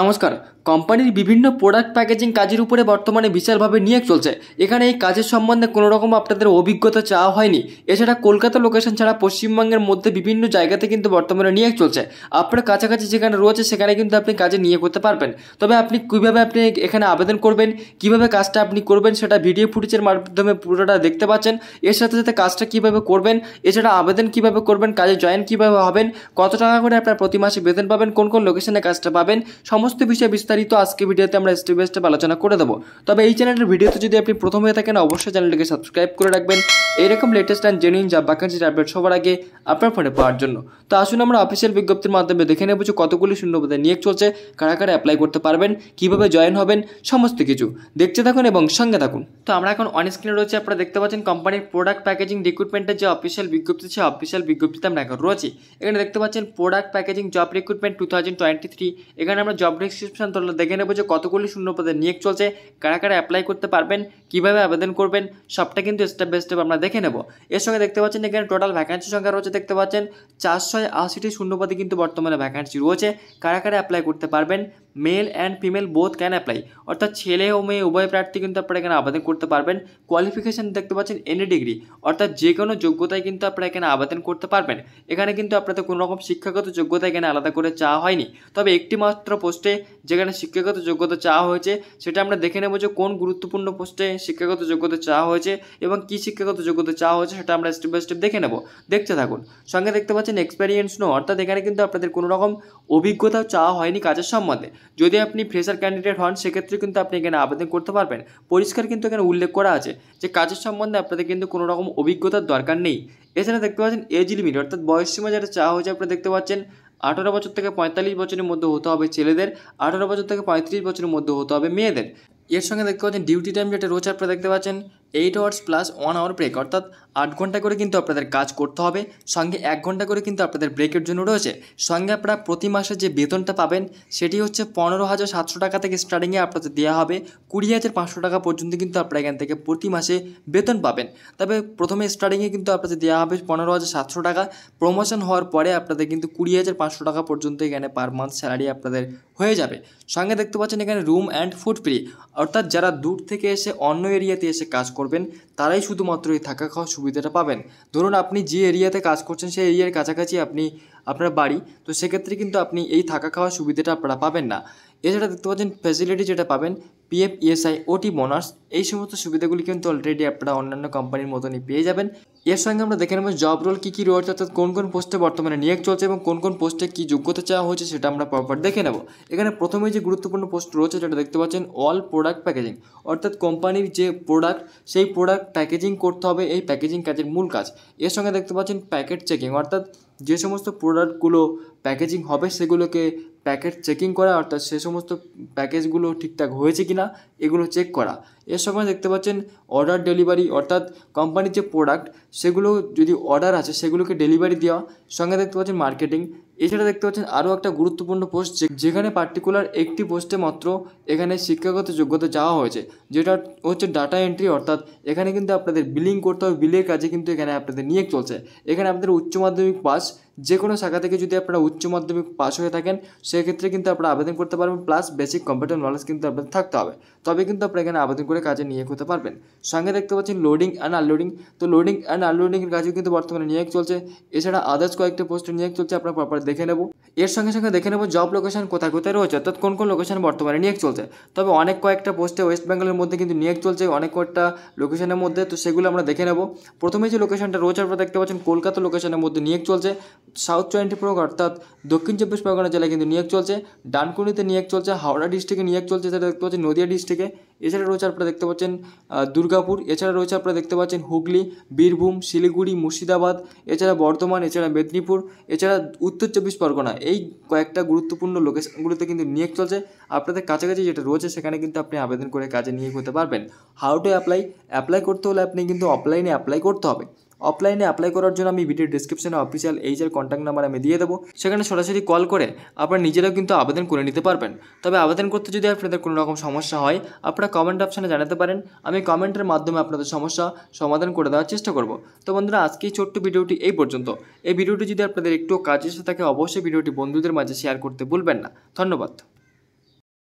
নমস্কার কোম্পানির বিভিন্ন প্রোডাক্ট প্যাকেজিং কাজের উপরে বর্তমানে বিশালভাবে নিয়োগ চলছে এখানে এই কাজের সম্বন্ধে কোনো রকম আপনাদের অভিজ্ঞতা চাওয়া হয়নি এছাড়া কলকাতা লোকেশন ছাড়া পশ্চিমবঙ্গের মধ্যে বিভিন্ন জায়গাতে কিন্তু বর্তমানে নিয়োগ চলছে আপনার কাছাকাছি যেখানে রয়েছে সেখানে কিন্তু আপনি কাজে নিয়োগ করতে পারবেন তবে আপনি কীভাবে আপনি এখানে আবেদন করবেন কিভাবে কাজটা আপনি করবেন সেটা ভিডিও ফুটেজের মাধ্যমে পুরোটা দেখতে পাচ্ছেন এর সাথে সাথে কাজটা কীভাবে করবেন এছাড়া আবেদন কিভাবে করবেন কাজে জয়েন কীভাবে হবেন কত টাকা করে আপনার প্রতি মাসে বেতন পাবেন কোন কোন লোকেশনে কাজটা পাবেন সমস্ত বিষয়ে বিস্তারিত আজকে ভিডিওতে আমরা স্টেপ বাই স্টেপ আলোচনা করে দেবো তবে এই চ্যানেলের ভিডিওতে যদি আপনি প্রথম হয়ে থাকেন অবশ্যই চ্যানেলটিকে সাবস্ক্রাইব করে রাখবেন এরকম লেটেস্ট অ্যান্ড জেনুইন জব ভ্যাকান্সির আপডেট সবার আগে আপনার ফোনে পাওয়ার জন্য তো আসুন আমরা অফিসিয়াল বিজ্ঞপ্তির মাধ্যমে দেখে নেব যে কতগুলি শূন্যপদে নিয়োগ চলছে কারা কারা অ্যাপ্লাই করতে পারবেন কিভাবে জয়েন হবেন সমস্ত কিছু দেখতে থাকুন এবং সঙ্গে থাকুন তো আমরা এখন অন স্ক্রিনে রয়েছে আপনারা দেখতে পাচ্ছেন কোম্পানির প্রোডাক্ট প্যাকেজিং রিক্রুটমেন্টের যে অফিসিয়াল বিজ্ঞপ্তি সে অফিসিয়াল বিজ্ঞপ্তিতে আমরা এখন রয়েছি এখানে দেখতে পাচ্ছেন product packaging job recruitment two thousand twenty three এখানে আমরা জব ডিসক্রিপশন দেখে নেব যে কতগুলি শূন্যপদে নিয়োগ চলছে কারা কারা অ্যাপ্লাই করতে পারবেন কীভাবে আবেদন করবেন সবটা কিন্তু স্টেপ বাই স্টেপ আমরা দেখে নেব এর সঙ্গে দেখতে পাচ্ছেন এখানে টোটাল ভ্যাকান্সি সংখ্যা রয়েছে দেখতে পাচ্ছেন চারশো আশিটি শূন্যপদে কিন্তু বর্তমানে ভ্যাকান্সি রয়েছে কারা কারা অ্যাপ্লাই করতে পারবেন male and female both can apply অর্থাৎ ছেলে ও মেয়ে উভয় প্রার্থী কিন্তু আপনারা এখানে আবেদন করতে পারবেন কোয়ালিফিকেশান দেখতে পাচ্ছেন এনি ডিগ্রি অর্থাৎ যে কোনো যোগ্যতায় কিন্তু আপনারা এখানে আবেদন করতে পারবেন এখানে কিন্তু আপনাদের কোনো রকম শিক্ষাগত যোগ্যতা এখানে আলাদা করে চাওয়া হয়নি তবে একটি মাত্র পোস্টে যেখানে শিক্ষাগত যোগ্যতা চাওয়া হয়েছে সেটা আমরা দেখে নেব যে কোন গুরুত্বপূর্ণ পোস্টে শিক্ষাগত যোগ্যতা চাওয়া হয়েছে এবং কী শিক্ষাগত যোগ্যতা চাওয়া হয়েছে সেটা আমরা স্টেপ বাই স্টেপ দেখে নেব দেখতে থাকুন সঙ্গে দেখতে পাচ্ছেন এক্সপিরিয়েন্স নো অর্থাৎ এখানে কিন্তু আপনাদের কোনো রকম অভিজ্ঞতাও চাওয়া হয়নি কাজের সম্বন্ধে যদি আপনি ফ্রেশার ক্যান্ডিডেট হন সেক্ষেত্রে কিন্তু আপনি এখানে আবেদন করতে পারবেন পরিষ্কার কিন্তু এখানে উল্লেখ করা আছে যে কাজের সম্বন্ধে আপনাদের কিন্তু কোনো রকম অভিজ্ঞতার দরকার নেই এছাড়া দেখতে পাচ্ছেন এজ লিমিট অর্থাৎ বয়সসীমা যেটা চাওয়া হয়েছে আপনারা দেখতে পাচ্ছেন আঠারো বছর থেকে পঁয়তাল্লিশ বছরের মধ্যে হতে হবে ছেলেদের আঠারো বছর থেকে পঁয়ত্রিশ বছরের মধ্যে হতে হবে মেয়েদের এর সঙ্গে দেখতে পাচ্ছেন ডিউটি টাইম যেটা রয়েছে আপনারা দেখতে পাচ্ছেন eight hours plus one hour break অর্থাৎ আট ঘন্টা করে কিন্তু আপনাদের কাজ করতে হবে সঙ্গে এক ঘন্টা করে কিন্তু আপনাদের ব্রেকের জন্য রয়েছে সঙ্গে আপনারা প্রতি মাসে যে বেতনটা পাবেন সেটি হচ্ছে পনেরো হাজার সাতশো টাকা থেকে স্টার্টিংয়ে আপনাদের দেওয়া হবে কুড়ি হাজার পাঁচশো টাকা পর্যন্ত কিন্তু আপনারা এখান থেকে প্রতি মাসে বেতন পাবেন তবে প্রথমে স্টার্টিংয়ে কিন্তু আপনাদের দেওয়া হবে পনেরো হাজার সাতশো টাকা প্রমোশন হওয়ার পরে আপনাদের কিন্তু কুড়ি হাজার পাঁচশো টাকা পর্যন্ত এখানে পার মান্থ স্যালারি আপনাদের হয়ে যাবে সঙ্গে দেখতে পাচ্ছেন এখানে রুম অ্যান্ড ফুড ফ্রি অর্থাৎ যারা দূর থেকে এসে অন্য এরিয়াতে এসে কাজ করবেন তারাই শুধুমাত্র এই থাকা খাওয়ার সুবিধাটা পাবেন ধরুন আপনি যে এরিয়াতে কাজ করছেন সেই এরিয়ার কাছাকাছি আপনি আপনার বাড়ি তো সেক্ষেত্রে কিন্তু আপনি এই থাকা খাওয়ার সুবিধাটা আপনারা পাবেন না এছাড়া দেখতে পাচ্ছেন ফ্যাসিলিটি যেটা পাবেন পিএফ ইএসআই ওটি বোনার্স এই সমস্ত সুবিধাগুলি কিন্তু অলরেডি আপনারা অন্যান্য কোম্পানির মতনই পেয়ে যাবেন এর সঙ্গে আমরা দেখে নেবো জব রোল কী কী রয়েছে অর্থাৎ কোন কোন পোস্টে বর্তমানে নিয়োগ চলছে এবং কোন কোন পোস্টে কী যোগ্যতা চাওয়া হয়েছে সেটা আমরা প্রপার দেখে নেব এখানে প্রথমে যে গুরুত্বপূর্ণ পোস্ট রয়েছে যেটা দেখতে পাচ্ছেন অল প্রোডাক্ট প্যাকেজিং অর্থাৎ কোম্পানির যে প্রোডাক্ট সেই প্রোডাক্ট প্যাকেজিং করতে হবে এই প্যাকেজিং কাজের মূল কাজ এর সঙ্গে দেখতে পাচ্ছেন প্যাকেট চেকিং অর্থাৎ যে সমস্ত প্রোডাক্টগুলো প্যাকেজিং হবে সেগুলোকে প্যাকেট চেকিং করা অর্থাৎ সে সমস্ত প্যাকেজগুলো ঠিকঠাক হয়েছে কি না এগুলো চেক করা এর সময় দেখতে পাচ্ছেন অর্ডার ডেলিভারি অর্থাৎ কোম্পানির যে প্রোডাক্ট সেগুলো যদি অর্ডার আছে সেগুলোকে ডেলিভারি দেওয়া সঙ্গে দেখতে পাচ্ছেন মার্কেটিং এছাড়া দেখতে পাচ্ছেন আরও একটা গুরুত্বপূর্ণ পোস্ট যেখানে পার্টিকুলার একটি পোস্টে মাত্র এখানে শিক্ষাগত যোগ্যতা যাওয়া হয়েছে যেটা হচ্ছে ডাটা এন্ট্রি অর্থাৎ এখানে কিন্তু আপনাদের বিলিং করতে হবে বিলের কাজে কিন্তু এখানে আপনাদের নিয়ে চলছে এখানে আপনাদের উচ্চ মাধ্যমিক পাস যে কোনো শাখা থেকে যদি আপনারা উচ্চ মাধ্যমিক পাস হয়ে থাকেন সেক্ষেত্রে কিন্তু আপনারা আবেদন করতে পারবেন প্লাস বেসিক কম্পিউটার নলেজ কিন্তু আপনাদের থাকতে হবে তবে কিন্তু আপনারা এখানে আবেদন করে কাজে নিয়োগ হতে পারবেন সঙ্গে দেখতে পাচ্ছেন লোডিং অ্যান্ড আনলোডিং তো লোডিং অ্যান্ড আনলোডিংয়ের কাজও কিন্তু বর্তমানে নিয়োগ চলছে এছাড়া আদার্স কয়েকটি পোস্টে নিয়োগ চলছে আপনারা পরপর দেখে নেব এর সঙ্গে সঙ্গে দেখে নেব জব লোকেশন কোথায় কোথায় রয়েছে অর্থাৎ কোন কোন লোকেশন বর্তমানে নিয়োগ চলছে তবে অনেক কয়েকটা পোস্টে ওয়েস্ট বেঙ্গলের মধ্যে কিন্তু নিয়োগ চলছে অনেক কয়েকটা লোকেশনের মধ্যে তো সেগুলো আমরা দেখে নেব প্রথমে যে লোকেশনটা রয়েছে আপনারা দেখতে পাচ্ছেন কলকাতা লোকেশনের মধ্যে নিয়োগ চলছে সাউথ টোয়েন্টি ফোর অর্থাৎ দক্ষিণ চব্বিশ পরগনা জেলায় কিন্তু নিয়োগ চলছে ডানকুনিতে নিয়োগ চলছে হাওড়া ডিস্ট্রিক্টে নিয়োগ চলছে সেটা দেখতে পাচ্ছেন নদিয়া ডিস্ট্রিক্টে এছাড়া রয়েছে আপনারা দেখতে পাচ্ছেন দুর্গাপুর এছাড়া রয়েছে আপনারা দেখতে পাচ্ছেন হুগলি বীরভূম শিলিগুড়ি মুর্শিদাবাদ এছাড়া বর্ধমান এছাড়া মেদিনীপুর এছাড়া উত্তর চব্বিশ পরগনা এই কয়েকটা গুরুত্বপূর্ণ লোকেশনগুলোতে কিন্তু নিয়োগ চলছে আপনাদের কাছাকাছি যেটা রয়েছে সেখানে কিন্তু আপনি আবেদন করে কাজে নিয়োগ হতে পারবেন হাউ টু অ্যাপ্লাই অ্যাপ্লাই করতে হলে আপনি কিন্তু অফলাইনে অ্যাপ্লাই করতে হবে অফলাইনে অ্যাপ্লাই করার জন্য আমি ভিডিও ডিসক্রিপশনে অফিসিয়াল এইচআর কন্ট্যাক্ট নাম্বার আমি দিয়ে দেবো সেখানে সরাসরি কল করে আপনারা নিজেরাও কিন্তু আবেদন করে নিতে পারবেন তবে আবেদন করতে যদি আপনাদের কোনো রকম সমস্যা হয় আপনারা কমেন্ট অপশানে জানাতে পারেন আমি কমেন্টের মাধ্যমে আপনাদের সমস্যা সমাধান করে দেওয়ার চেষ্টা করব তো বন্ধুরা আজকে এই ছোট্ট ভিডিওটি এই পর্যন্ত এই ভিডিওটি যদি আপনাদের একটু কাজে এসে থাকে অবশ্যই ভিডিওটি বন্ধুদের মাঝে শেয়ার করতে ভুলবেন না ধন্যবাদ